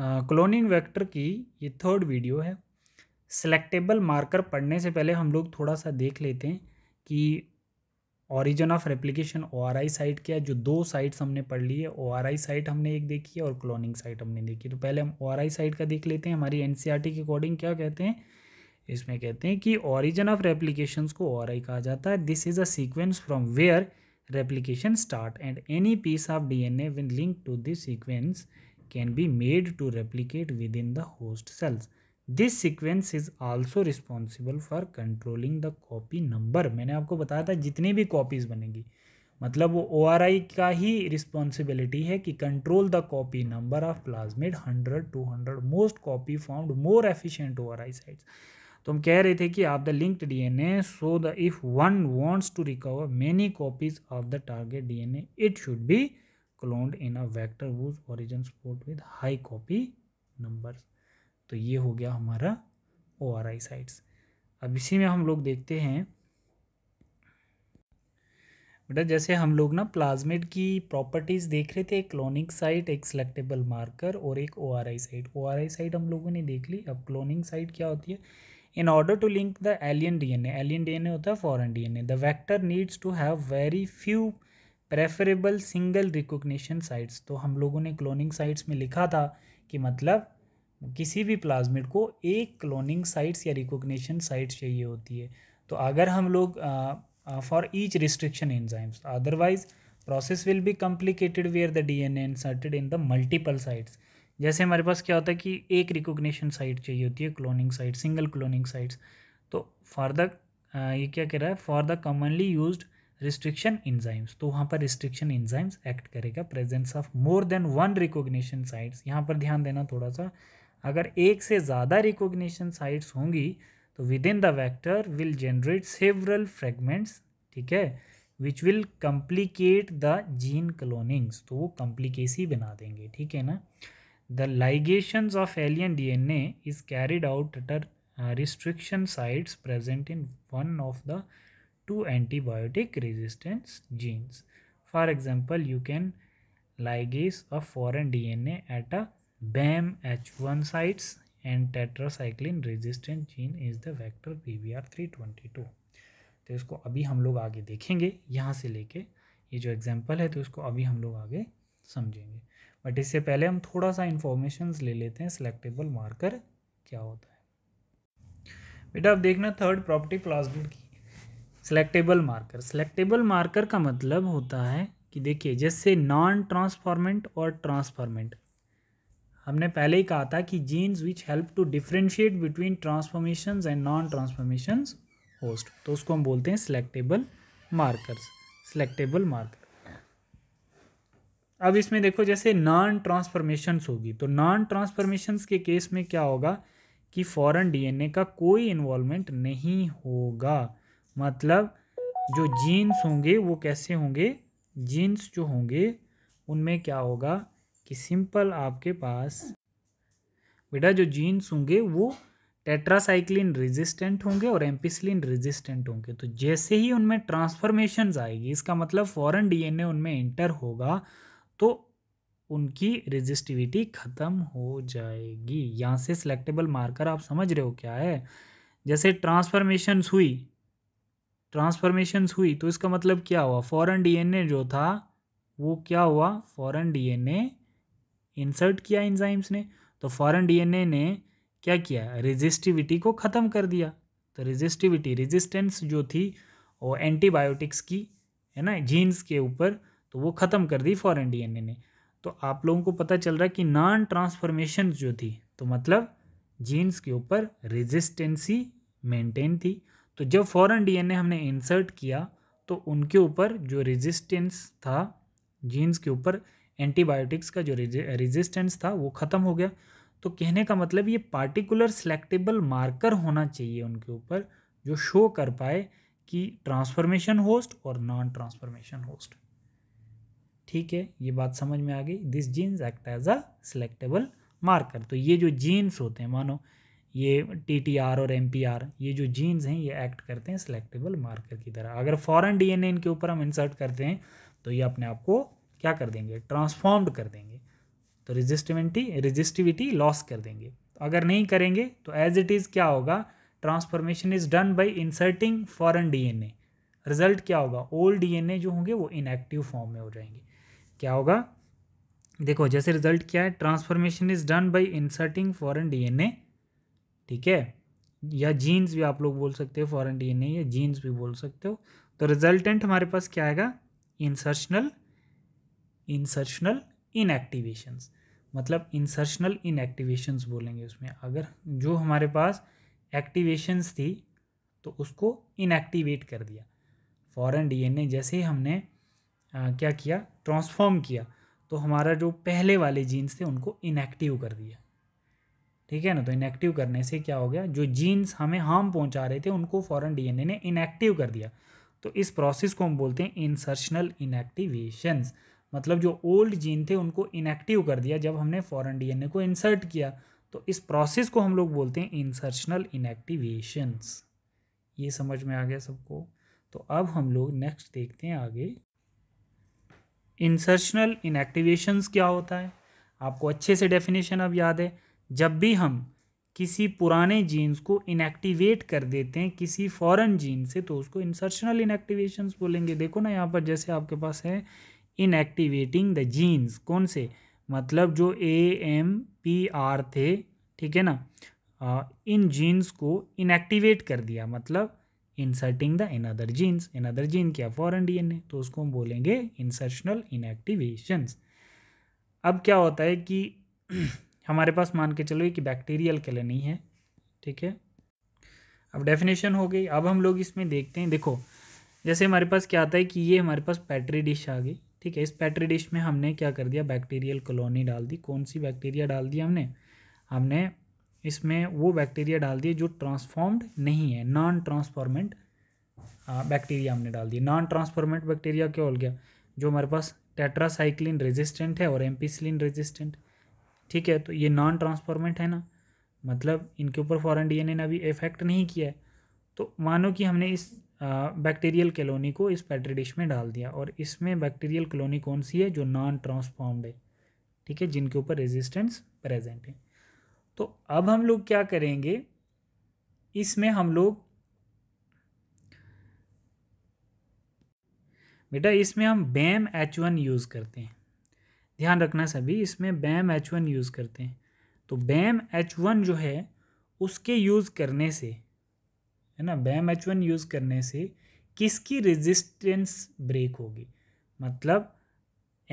Cloning vector की ये third video है सेलेक्टेबल मार्कर पढ़ने से पहले हम लोग थोड़ा सा देख लेते हैं कि origin of replication O R I site क्या है जो दो साइट्स हमने पढ़ ली है ओ आर आई साइट हमने एक देखी है और क्लोनिंग साइट हमने देखी तो पहले हम ओ आर आई साइट का देख लेते हैं हमारी एन सी आर टी के अकॉर्डिंग क्या कहते हैं इसमें कहते हैं कि ऑरिजन ऑफ रेप्लीकेशन को ओ आर आई कहा जाता है this is a sequence from where replication start and any piece of D N A when link to this sequence can be made to replicate within the host cells this sequence is also responsible for controlling the copy number मैंने आपको बताया था जितनी भी copies बनेगी मतलब वो ओ R आई का ही रिस्पॉन्सिबिलिटी है कि control the copy number of plasmid hundred to hundred most copy formed more efficient O R I sites तो हम कह रहे थे कि आप the linked A so the if one wants to recover many copies of the target D N A it should be cloned in a vector whose origin support with high copy number तो ये हो गया हमारा ओ R I sites अब इसी में हम लोग देखते हैं बेटा जैसे हम लोग ना प्लाज्मिड की प्रॉपर्टीज़ देख रहे थे एक क्लोनिंग साइट एक सेलेक्टेबल मार्कर और एक O R I site O R I site हम लोगों ने देख ली अब क्लोनिंग साइट क्या होती है in order to link the alien D N alien D N A होता है foreign D N A the vector needs to have very few preferable single recognition sites तो हम लोगों ने क्लोनिंग साइट्स में लिखा था कि मतलब किसी भी प्लाज्मिड को एक क्लोनिंग साइट्स या रिकोगशन साइट्स चाहिए होती है तो अगर हम लोग for each restriction enzymes otherwise process will be complicated where the D N inserted in the multiple sites जैसे हमारे पास क्या होता है कि एक रिकोगशन साइट चाहिए होती है cloning site single cloning sites तो फॉर द ये क्या कह रहा है for the commonly use restriction enzymes तो वहाँ पर रिस्ट्रिक्शन इंजाइम्स एक्ट करेगा presence of more than one recognition sites यहाँ पर ध्यान देना थोड़ा सा अगर एक से ज़्यादा रिकॉग्निशन साइट्स होंगी तो within the vector will generate several fragments ठीक है which will complicate the gene clonings तो वो कम्प्लीकेसी बना देंगे ठीक है ना the ligation of alien D A is carried out restriction sites present in one of the to antibiotic resistance genes. For example, you can ligase of foreign DNA at a BAM H1 sites and tetracycline resistant gene is the vector PBR322. तो इसको अभी हम लोग आगे देखेंगे यहाँ से लेके ये जो एग्जाम्पल है तो इसको अभी हम लोग आगे समझेंगे बट इससे पहले हम थोड़ा सा इन्फॉर्मेशन ले लेते हैं सिलेक्टेबल मार्कर क्या होता है बेटा अब देखना थर्ड प्रॉपर्टी प्लाज्मिड की सेलेक्टेबल मार्कर सेलेक्टेबल मार्कर का मतलब होता है कि देखिए जैसे नॉन ट्रांसफॉर्मेंट और ट्रांसफॉर्मेंट हमने पहले ही कहा था कि genes which help to differentiate between transformations and non transformations host तो उसको हम बोलते हैं सिलेक्टेबल मार्कर्स सिलेक्टेबल मार्कर अब इसमें देखो जैसे नॉन ट्रांसफॉर्मेशंस होगी तो नॉन ट्रांसफॉर्मेशंस के केस में क्या होगा कि फॉरेन डीएनए का कोई इन्वॉल्वमेंट नहीं होगा मतलब जो जीन्स होंगे वो कैसे होंगे जीन्स जो होंगे उनमें क्या होगा कि सिंपल आपके पास बेटा जो जीन्स होंगे वो टेट्रासाइक्लिन रेजिस्टेंट होंगे और एम्पिसलिन रेजिस्टेंट होंगे तो जैसे ही उनमें ट्रांसफॉर्मेशन आएगी इसका मतलब फॉरेन डीएनए उनमें इंटर होगा तो उनकी रेजिस्टिविटी ख़त्म हो जाएगी यहाँ से सिलेक्टेबल मार्कर आप समझ रहे हो क्या है जैसे ट्रांसफॉर्मेशंस हुई ट्रांसफॉर्मेशंस हुई तो इसका मतलब क्या हुआ फॉरेन डीएनए जो था वो क्या हुआ फॉरेन डीएनए इंसर्ट किया इंजाइम्स ने तो फॉरेन डीएनए ने क्या किया रेजिस्टिविटी को ख़त्म कर दिया तो रेजिस्टिविटी रेजिस्टेंस जो थी वो एंटीबायोटिक्स की है ना जीन्स के ऊपर तो वो ख़त्म कर दी फॉरेन डीएनए ने तो आप लोगों को पता चल रहा है कि नॉन ट्रांसफॉर्मेशन जो थी तो मतलब जीन्स के ऊपर रेजिस्टेंसी मेंटेन थी तो जब फॉरेन डीएनए हमने इंसर्ट किया तो उनके ऊपर जो रेजिस्टेंस था जीन्स के ऊपर एंटीबायोटिक्स का जो रेजिस्टेंस था वो ख़त्म हो गया तो कहने का मतलब ये पार्टिकुलर सेलेक्टेबल मार्कर होना चाहिए उनके ऊपर जो शो कर पाए कि ट्रांसफॉर्मेशन होस्ट और नॉन ट्रांसफॉर्मेशन होस्ट ठीक है ये बात समझ में आ गई this genes act as a selectable marker तो ये जो जीन्स होते हैं मानो ये टी और एम ये जो जीन्स हैं ये एक्ट करते हैं सेलेक्टेबल मार्कर की तरह अगर फॉरेन डीएनए इनके ऊपर हम इंसर्ट करते हैं तो ये अपने आप को क्या कर देंगे ट्रांसफॉर्म्ड कर देंगे तो रेजिस्टिविटी रेजिस्टिविटी लॉस कर देंगे तो अगर नहीं करेंगे तो एज इट इज़ क्या होगा transformation is done by inserting foreign A result क्या होगा ओल्ड ए जो होंगे वो इनएक्टिव फॉर्म में हो जाएंगे क्या होगा देखो जैसे रिजल्ट क्या है transformation is done by inserting foreign A ठीक है या जीन्स भी आप लोग बोल सकते हो फॉरन डी एन या जीन्स भी बोल सकते हो तो रिजल्टेंट हमारे पास क्या आएगा इंसर्शनल इंसर्शनल इनएक्टिवेशंस मतलब इंसर्शनल इनएक्टिवेशंस बोलेंगे उसमें अगर जो हमारे पास एक्टिवेशंस थी तो उसको इनएक्टिवेट कर दिया फॉरेन डीएनए जैसे ही हमने आ, क्या किया ट्रांसफॉर्म किया तो हमारा जो पहले वाले जीन्स थे उनको इनएक्टिव कर दिया ठीक है ना तो इनएक्टिव करने से क्या हो गया जो जीन्स हमें हार्म पहुंचा रहे थे उनको फॉरन डीएनए ने इनएक्टिव कर दिया तो इस प्रोसेस को हम बोलते हैं इंसर्शनल इनएक्टिवेशंस मतलब जो ओल्ड जीन थे उनको इनएक्टिव कर दिया जब हमने फॉरन डीएनए को इंसर्ट किया तो इस प्रोसेस को हम लोग बोलते हैं इंसर्शनल इनएक्टिवेशंस ये समझ में आ गया सबको तो अब हम लोग नेक्स्ट देखते हैं आगे इंसर्शनल इनएक्टिवेशंस क्या होता है आपको अच्छे से डेफिनेशन अब याद है जब भी हम किसी पुराने जीन्स को इनएक्टिवेट कर देते हैं किसी फॉरेन जीन से तो उसको इंसर्शनल इनएक्टिवेशन बोलेंगे देखो ना यहाँ पर जैसे आपके पास है इनएक्टिवेटिंग द जीन्स कौन से मतलब जो ए एम पी आर थे ठीक है ना आ, इन जीन्स को इनएक्टिवेट कर दिया मतलब inserting the in other genes in other gene क्या फॉरन डीएनए तो उसको हम बोलेंगे इंसर्शनल इनएक्टिवेशन अब क्या होता है कि हमारे पास मान के चलो कि बैक्टीरियल के नहीं है ठीक है अब डेफिनेशन हो गई अब हम लोग इसमें देखते हैं देखो जैसे हमारे पास क्या आता है कि ये हमारे पास पैटरी डिश आ गई ठीक है इस पैटरी डिश में हमने क्या कर दिया बैक्टीरियल कॉलोनी डाल दी कौन सी बैक्टीरिया डाल दी हमने हमने इसमें वो बैक्टीरिया डाल दिए जो ट्रांसफॉर्म्ड नहीं है नॉन ट्रांसफॉर्मेंट बैक्टीरिया हमने डाल दिया नॉन ट्रांसफॉर्मेंट बैक्टीरिया क्या हो गया जो हमारे पास टेट्रासाइक्लिन रेजिस्टेंट है और एम्पीसिलिन रेजिस्टेंट ठीक है तो ये नॉन ट्रांसफॉर्मेंट है ना मतलब इनके ऊपर फॉरन डी ने अभी इफेक्ट नहीं किया है तो मानो कि हमने इस बैक्टीरियल कलोनी को इस पैट्री डिश में डाल दिया और इसमें बैक्टीरियल कलोनी कौन सी है जो नॉन ट्रांसफॉर्म्ड है ठीक है जिनके ऊपर रेजिस्टेंस प्रेजेंट है तो अब हम लोग क्या करेंगे इसमें हम लोग बेटा इसमें हम बैम एच वन यूज़ करते हैं ध्यान रखना सभी इसमें बैम एच वन यूज़ करते हैं तो बैम एच वन जो है उसके यूज़ करने से है ना बैम एच वन यूज़ करने से किसकी रेजिस्टेंस ब्रेक होगी मतलब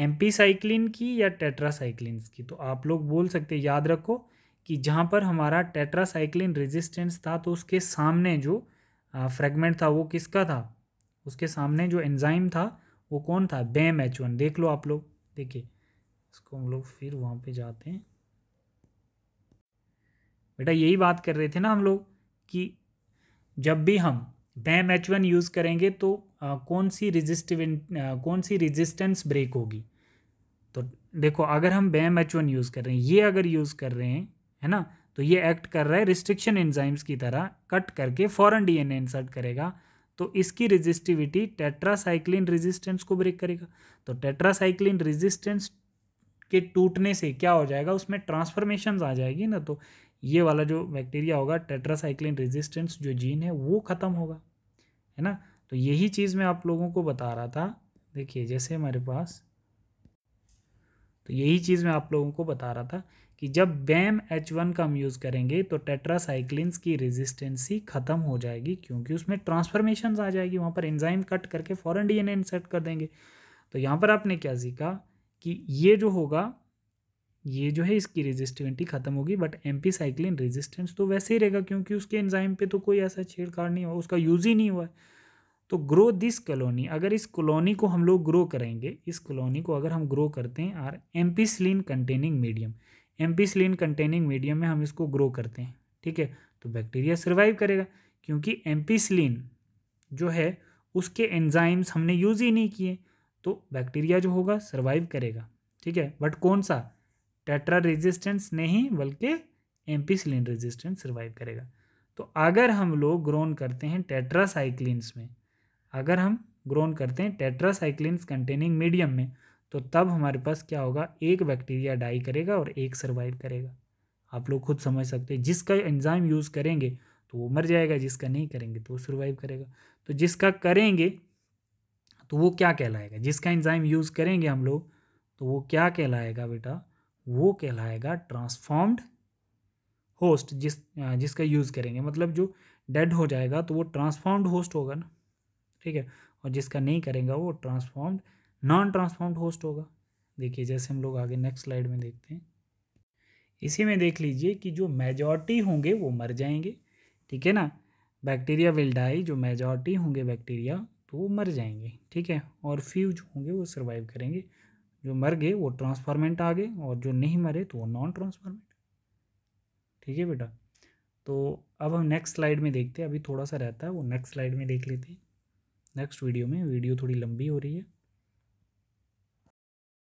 एम्पीसाइक्लिन की या टेट्रासाइक्लिन की तो आप लोग बोल सकते याद रखो कि जहाँ पर हमारा टेट्रासाइक्लिन रेजिस्टेंस था तो उसके सामने जो फ्रेगमेंट था वो किसका था उसके सामने जो एंजाइम था वो कौन था बैम एच वन देख लो आप लोग देखिए इसको हम लोग फिर वहाँ पे जाते हैं बेटा यही बात कर रहे थे ना हम लोग कि जब भी हम बैम एच वन यूज़ करेंगे तो आ, कौन सी रिजिस्टिव कौन सी रिजिस्टेंस ब्रेक होगी तो देखो अगर हम बैम एच वन यूज़ कर रहे हैं ये अगर यूज़ कर रहे हैं है ना तो ये एक्ट कर रहा है रिस्ट्रिक्शन एंजाइम्स की तरह कट करके फॉरन डीएनए इंसर्ट करेगा तो इसकी रेजिस्टिविटी टेट्रासाइक्लिन रेजिस्टेंस को ब्रेक करेगा तो टेट्रासाइक्लिन रेजिस्टेंस के टूटने से क्या हो जाएगा उसमें ट्रांसफॉर्मेशन आ जाएगी ना तो ये वाला जो बैक्टीरिया होगा टेट्रासाइक्लिन रेजिस्टेंस जो जीन है वो ख़त्म होगा है ना तो यही चीज़ मैं आप लोगों को बता रहा था देखिए जैसे हमारे पास तो यही चीज़ मैं आप लोगों को बता रहा था कि जब बैम एच वन का हम यूज़ करेंगे तो टेट्रासाइक्लिन की रेजिस्टेंसी ख़त्म हो जाएगी क्योंकि उसमें ट्रांसफॉर्मेशन आ जाएगी वहाँ पर एंजाइम कट करके फ़ौरन डी इंसर्ट कर देंगे तो यहाँ पर आपने क्या सीखा कि ये जो होगा ये जो है इसकी रेजिस्टिविटी ख़त्म होगी बट एम्पी साइक्लिन रेजिस्टेंस तो वैसे ही रहेगा क्योंकि उसके एंजाइम पे तो कोई ऐसा छेड़छाड़ नहीं हुआ उसका यूज़ ही नहीं हुआ है तो ग्रो दिस कॉलोनी अगर इस कॉलोनी को हम लोग ग्रो करेंगे इस कॉलोनी को अगर हम ग्रो करते हैं or ampicillin containing medium ampicillin containing medium में हम इसको ग्रो करते हैं ठीक है तो बैक्टीरिया सर्वाइव करेगा क्योंकि एम्पीसलिन जो है उसके एंजाइम्स हमने यूज़ ही नहीं किए तो बैक्टीरिया जो होगा सर्वाइव करेगा ठीक है बट कौन सा टेट्रा रेजिस्टेंस नहीं बल्कि एम्पीसिलिन रेजिस्टेंस सर्वाइव करेगा तो अगर हम लोग ग्रोन करते हैं टेट्रासाइक्लिनस में अगर हम ग्रोन करते हैं टेट्रासाइक्लिनस कंटेनिंग मीडियम में तो तब हमारे पास क्या होगा एक बैक्टीरिया डाई करेगा और एक सर्वाइव करेगा आप लोग खुद समझ सकते हैं जिसका एंजाइम यूज़ करेंगे तो वो मर जाएगा जिसका नहीं करेंगे तो वो सर्वाइव करेगा तो जिसका करेंगे तो वो क्या कहलाएगा जिसका एंजाइम यूज़ करेंगे हम लोग तो वो क्या कहलाएगा बेटा वो कहलाएगा ट्रांसफॉर्म्ड होस्ट जिस जिसका यूज़ करेंगे मतलब जो डेड हो जाएगा तो वो ट्रांसफॉर्म्ड होस्ट होगा ना ठीक है और जिसका नहीं करेंगे वो ट्रांसफॉर्म्ड नॉन ट्रांसफॉर्म्ड होस्ट होगा देखिए जैसे हम लोग आगे नेक्स्ट स्लाइड में देखते हैं इसी में देख लीजिए कि जो मेजॉरिटी होंगे वो मर जाएंगे ठीक है ना बैक्टीरिया विल डाई जो मेजॉरिटी होंगे बैक्टीरिया तो वो मर जाएंगे ठीक है और फ्यू जो होंगे वो सर्वाइव करेंगे जो मर गए वो ट्रांसफॉर्मेंट आ गए और जो नहीं मरे तो वो नॉन ट्रांसफॉर्मेंट ठीक है बेटा तो अब हम नेक्स्ट स्लाइड में देखते हैं अभी थोड़ा सा रहता है वो नेक्स्ट स्लाइड में देख लेते हैं नेक्स्ट वीडियो में वीडियो थोड़ी लंबी हो रही है